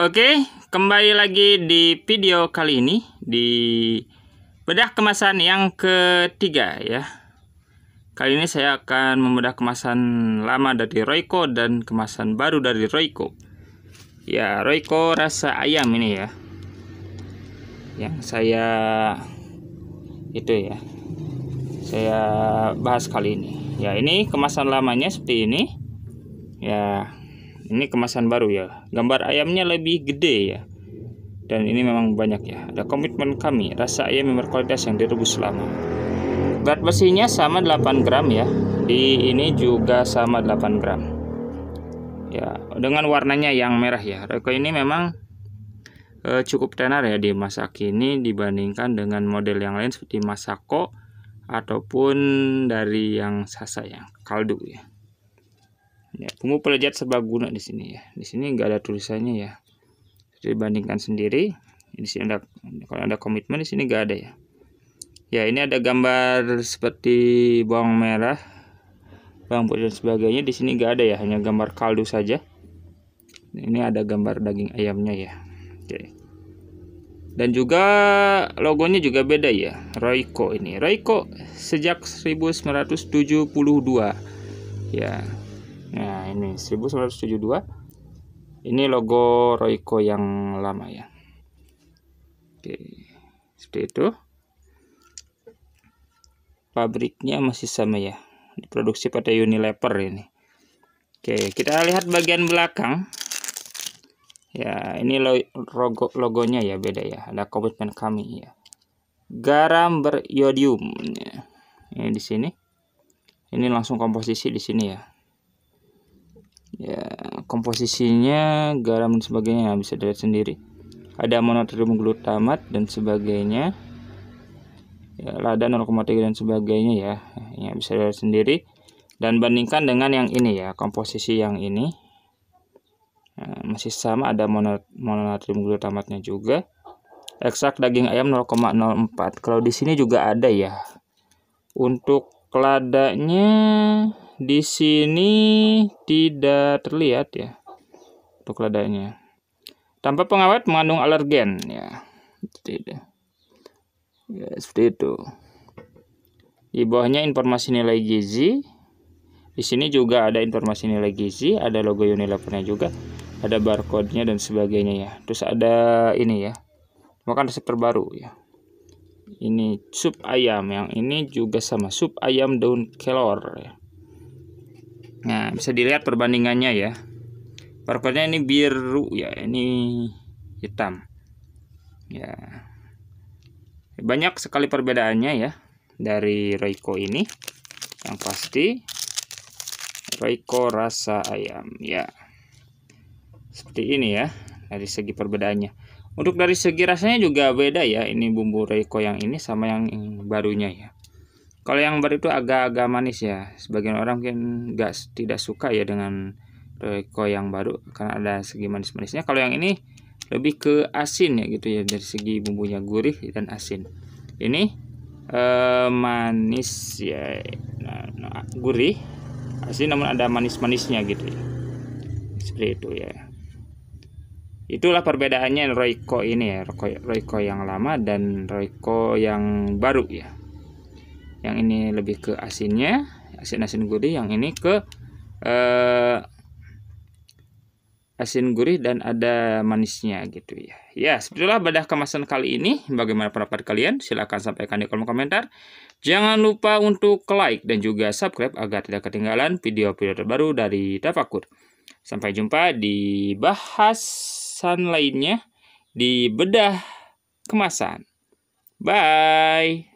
Oke, kembali lagi di video kali ini di bedah kemasan yang ketiga ya. Kali ini saya akan membedah kemasan lama dari Royco dan kemasan baru dari Royco. Ya, Royco rasa ayam ini ya. Yang saya itu ya. Saya bahas kali ini. Ya, ini kemasan lamanya seperti ini. Ya, ini kemasan baru ya gambar ayamnya lebih gede ya dan ini memang banyak ya ada komitmen kami rasa ayam yang berkualitas yang direbus lama berat besinya sama 8 gram ya di ini juga sama 8 gram ya dengan warnanya yang merah ya Reko ini memang eh, cukup tenar ya di masa kini dibandingkan dengan model yang lain seperti Masako ataupun dari yang Sasa yang kaldu ya ya bumbu pelejat serbaguna di sini ya di sini nggak ada tulisannya ya jadi bandingkan sendiri di sini ada kalau ada komitmen di sini nggak ada ya ya ini ada gambar seperti bawang merah bawang putih dan sebagainya di sini nggak ada ya hanya gambar kaldu saja ini ada gambar daging ayamnya ya oke dan juga logonya juga beda ya Royco ini Royco sejak 1972 ya Nah, ini 1972. Ini logo Royco yang lama ya. Oke, seperti itu. Pabriknya masih sama ya. Diproduksi pada Unilever ini. Oke, kita lihat bagian belakang. Ya, ini logo logonya ya beda ya. Ada komitmen kami ya. Garam beriodium. Ini di sini. Ini langsung komposisi di sini ya komposisinya garam dan sebagainya nah, bisa dilihat sendiri ada monotrium glutamat dan sebagainya ya, lada 0,3 dan sebagainya ya ya bisa dilihat sendiri dan bandingkan dengan yang ini ya komposisi yang ini nah, masih sama ada monotrium glutamatnya juga ekstrak daging ayam 0,04 kalau di sini juga ada ya untuk ladanya di sini tidak terlihat ya untuk ladanya. Tanpa pengawet mengandung alergen ya. Tidak. Ya, seperti itu. Di bawahnya informasi nilai gizi. Di sini juga ada informasi nilai gizi, ada logo Unilevernya juga, ada barcode-nya dan sebagainya ya. Terus ada ini ya. Makan resep terbaru ya ini sup ayam yang ini juga sama sup ayam daun kelor ya. Nah, bisa dilihat perbandingannya ya. Barcode-nya ini biru ya, ini hitam. Ya. Banyak sekali perbedaannya ya dari Royco ini. Yang pasti Royco rasa ayam ya. Seperti ini ya dari segi perbedaannya. Untuk dari segi rasanya juga beda ya. Ini bumbu Royco yang ini sama yang barunya ya. Kalau yang baru itu agak-agak manis ya. Sebagian orang mungkin gak, tidak suka ya dengan Royco eh, yang baru karena ada segi manis-manisnya. Kalau yang ini lebih ke asin ya gitu ya dari segi bumbunya gurih dan asin. Ini eh, manis ya, nah, nah, gurih, asin namun ada manis-manisnya gitu ya. Seperti itu ya. Itulah perbedaannya Royco ini ya, roiko Royco yang lama dan Royco yang baru ya yang ini lebih ke asinnya asin-asin gurih yang ini ke eh, asin gurih dan ada manisnya gitu ya ya itulah bedah kemasan kali ini bagaimana pendapat kalian silahkan sampaikan di kolom komentar jangan lupa untuk like dan juga subscribe agar tidak ketinggalan video-video terbaru dari Tafakur sampai jumpa di bahasan lainnya di bedah kemasan bye